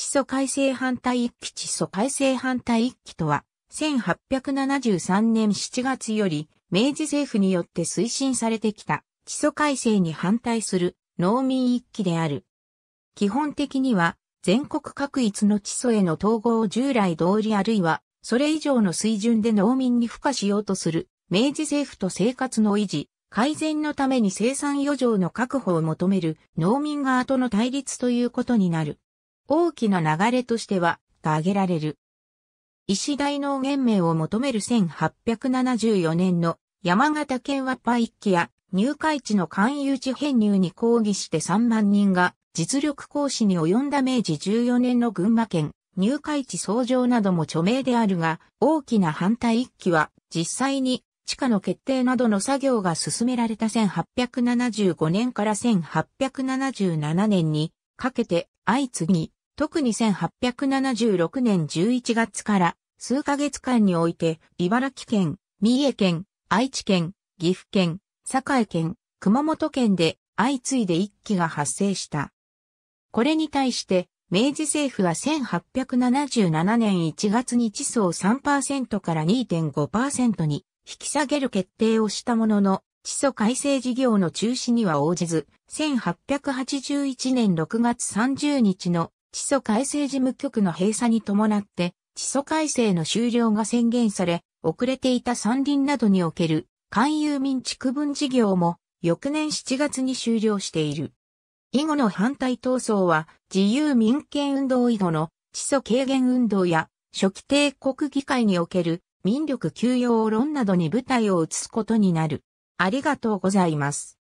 地租改正反対一期地租改正反対一期とは、1873年7月より、明治政府によって推進されてきた、地租改正に反対する農民一期である。基本的には、全国各一の地租への統合を従来通りあるいは、それ以上の水準で農民に付加しようとする、明治政府と生活の維持、改善のために生産余剰の確保を求める農民側との対立ということになる。大きな流れとしては、が挙げられる。石大農原名を求める1874年の山形県和パ一揆や入会地の勧誘地編入に抗議して3万人が実力行使に及んだ明治14年の群馬県入会地創上なども著名であるが、大きな反対一揆は実際に地下の決定などの作業が進められた1875年から1877年にかけて相次ぎ、特に1876年11月から数ヶ月間において、茨城県、三重県、愛知県、岐阜県、堺県、熊本県で相次いで一気が発生した。これに対して、明治政府は1877年1月に地層3%から2.5%に引き下げる決定をしたものの、地層改正事業の中止には応じず、1881年6月30日の地租改正事務局の閉鎖に伴って、地租改正の終了が宣言され、遅れていた山林などにおける、勧誘民地区分事業も、翌年7月に終了している。以後の反対闘争は、自由民権運動以後の地租軽減運動や、初期帝国議会における民力休養論などに舞台を移すことになる。ありがとうございます。